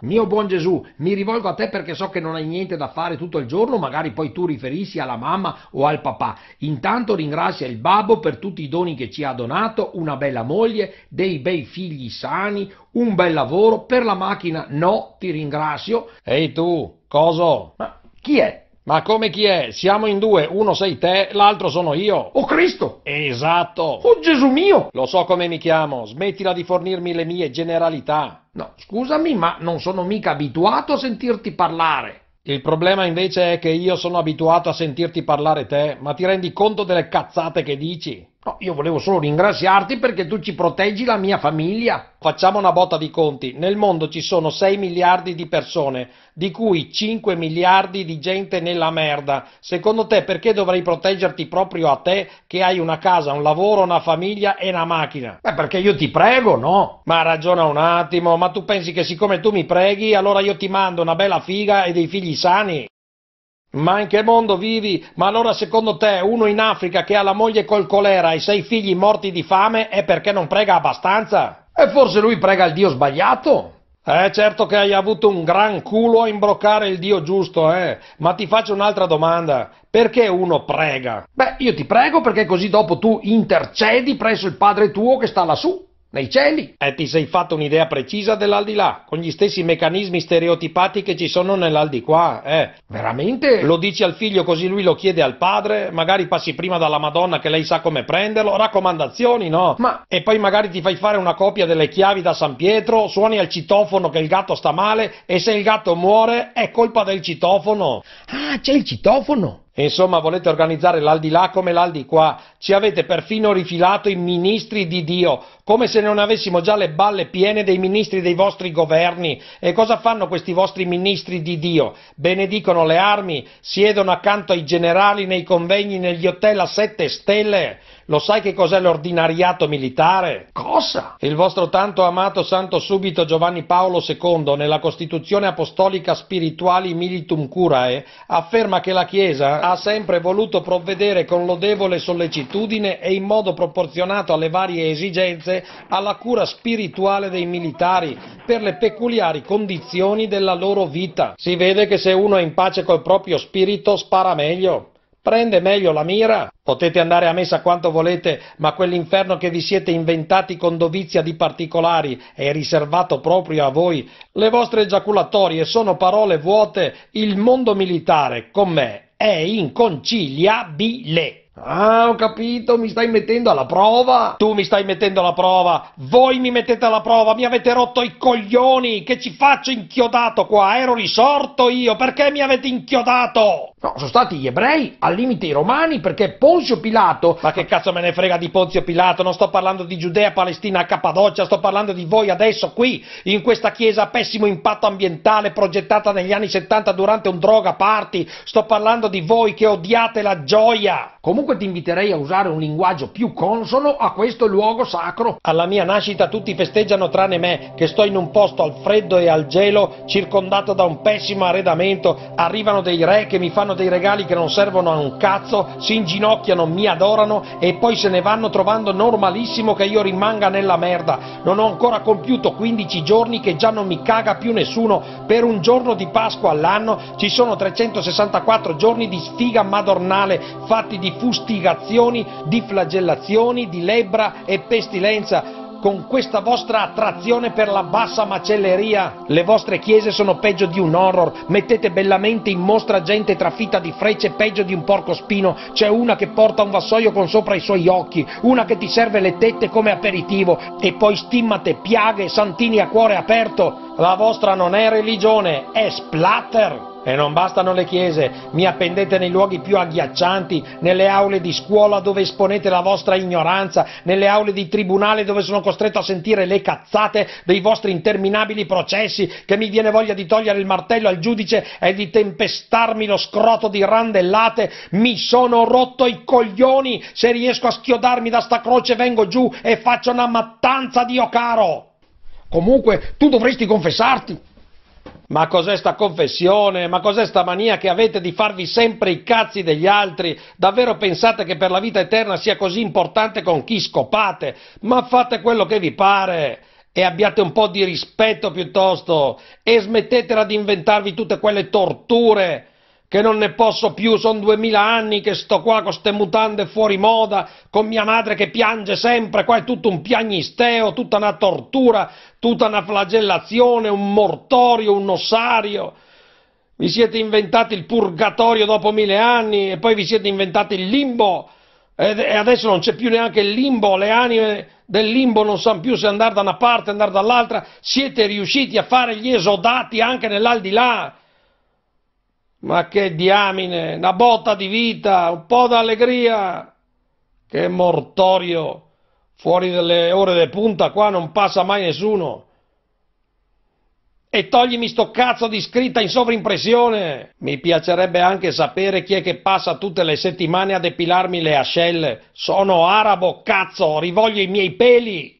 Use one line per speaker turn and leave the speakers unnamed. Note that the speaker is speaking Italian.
Mio buon Gesù, mi rivolgo a te perché so che non hai niente da fare tutto il giorno, magari poi tu riferissi alla mamma o al papà. Intanto ringrazia il babbo per tutti i doni che ci ha donato, una bella moglie, dei bei figli sani, un bel lavoro, per la macchina no, ti ringrazio. Ehi tu, coso? Ma chi è? Ma come chi è? Siamo in due, uno sei te, l'altro sono io. Oh Cristo! Esatto! Oh Gesù mio! Lo so come mi chiamo, smettila di fornirmi le mie generalità. No, scusami, ma non sono mica abituato a sentirti parlare. Il problema invece è che io sono abituato a sentirti parlare te, ma ti rendi conto delle cazzate che dici? No, io volevo solo ringraziarti perché tu ci proteggi la mia famiglia. Facciamo una botta di conti. Nel mondo ci sono 6 miliardi di persone, di cui 5 miliardi di gente nella merda. Secondo te perché dovrei proteggerti proprio a te che hai una casa, un lavoro, una famiglia e una macchina? Beh, perché io ti prego, no? Ma ragiona un attimo, ma tu pensi che siccome tu mi preghi, allora io ti mando una bella figa e dei figli sani? Ma in che mondo vivi? Ma allora secondo te uno in Africa che ha la moglie col colera e sei figli morti di fame è perché non prega abbastanza? E forse lui prega il Dio sbagliato? Eh, certo che hai avuto un gran culo a imbroccare il Dio giusto, eh. Ma ti faccio un'altra domanda. Perché uno prega? Beh, io ti prego perché così dopo tu intercedi presso il Padre tuo che sta lassù nei cieli. E ti sei fatto un'idea precisa dell'aldilà, con gli stessi meccanismi stereotipati che ci sono nell'aldiquà, eh? Veramente? Lo dici al figlio così lui lo chiede al padre, magari passi prima dalla Madonna che lei sa come prenderlo, raccomandazioni, no? Ma... E poi magari ti fai fare una copia delle chiavi da San Pietro, suoni al citofono che il gatto sta male e se il gatto muore è colpa del citofono. Ah, c'è il citofono? Insomma, volete organizzare l'aldilà come l'aldiquà? Ci avete perfino rifilato i ministri di Dio, come se non avessimo già le balle piene dei ministri dei vostri governi. E cosa fanno questi vostri ministri di Dio? Benedicono le armi, siedono accanto ai generali nei convegni negli hotel a sette stelle. Lo sai che cos'è l'ordinariato militare? Cosa? Il vostro tanto amato santo subito Giovanni Paolo II, nella Costituzione Apostolica Spirituali Militum Curae, afferma che la Chiesa ha sempre voluto provvedere con lodevole sollecitudine e in modo proporzionato alle varie esigenze Paese alla cura spirituale dei militari per le peculiari condizioni della loro vita. Si vede che se uno è in pace col proprio spirito spara meglio prende meglio la mira. Potete andare a messa quanto volete, ma quell'inferno che vi siete inventati con dovizia di particolari è riservato proprio a voi. Le vostre giaculatorie sono parole vuote. Il mondo militare, con me, è inconciliabile. Ah, ho capito, mi stai mettendo alla prova. Tu mi stai mettendo alla prova. Voi mi mettete alla prova, mi avete rotto i coglioni. Che ci faccio inchiodato qua? Ero risorto io, perché mi avete inchiodato? No, sono stati gli ebrei, al limite i romani, perché Ponzio Pilato... Ma che cazzo me ne frega di Ponzio Pilato? Non sto parlando di Giudea, Palestina, Cappadocia, sto parlando di voi adesso qui, in questa chiesa a pessimo impatto ambientale progettata negli anni 70 durante un droga party, sto parlando di voi che odiate la gioia. Comunque ti inviterei a usare un linguaggio più consono a questo luogo sacro. Alla mia nascita tutti festeggiano tranne me, che sto in un posto al freddo e al gelo, circondato da un pessimo arredamento, arrivano dei re che mi fanno fanno dei regali che non servono a un cazzo, si inginocchiano, mi adorano e poi se ne vanno trovando normalissimo che io rimanga nella merda. Non ho ancora compiuto 15 giorni che già non mi caga più nessuno. Per un giorno di Pasqua all'anno ci sono 364 giorni di sfiga madornale, fatti di fustigazioni, di flagellazioni, di lebbra e pestilenza con questa vostra attrazione per la bassa macelleria. Le vostre chiese sono peggio di un horror, mettete bellamente in mostra gente trafitta di frecce peggio di un porco spino, c'è una che porta un vassoio con sopra i suoi occhi, una che ti serve le tette come aperitivo e poi stimmate piaghe, santini a cuore aperto. La vostra non è religione, è splatter! E non bastano le chiese, mi appendete nei luoghi più agghiaccianti, nelle aule di scuola dove esponete la vostra ignoranza, nelle aule di tribunale dove sono costretto a sentire le cazzate dei vostri interminabili processi, che mi viene voglia di togliere il martello al giudice e di tempestarmi lo scroto di randellate. Mi sono rotto i coglioni, se riesco a schiodarmi da sta croce vengo giù e faccio una mattanza, Dio caro! Comunque, tu dovresti confessarti. Ma cos'è sta confessione? Ma cos'è sta mania che avete di farvi sempre i cazzi degli altri? Davvero pensate che per la vita eterna sia così importante con chi scopate? Ma fate quello che vi pare! E abbiate un po' di rispetto piuttosto! E smettetela di inventarvi tutte quelle torture! che non ne posso più, sono duemila anni che sto qua con ste mutande fuori moda, con mia madre che piange sempre, qua è tutto un piagnisteo, tutta una tortura, tutta una flagellazione, un mortorio, un ossario. Vi siete inventati il purgatorio dopo mille anni e poi vi siete inventati il limbo e adesso non c'è più neanche il limbo, le anime del limbo non sanno più se andare da una parte, andare dall'altra, siete riusciti a fare gli esodati anche nell'aldilà. Ma che diamine, una botta di vita, un po' d'allegria. Che mortorio, fuori dalle ore di punta qua non passa mai nessuno. E toglimi sto cazzo di scritta in sovrimpressione. Mi piacerebbe anche sapere chi è che passa tutte le settimane a depilarmi le ascelle. Sono arabo, cazzo, rivoglio i miei peli.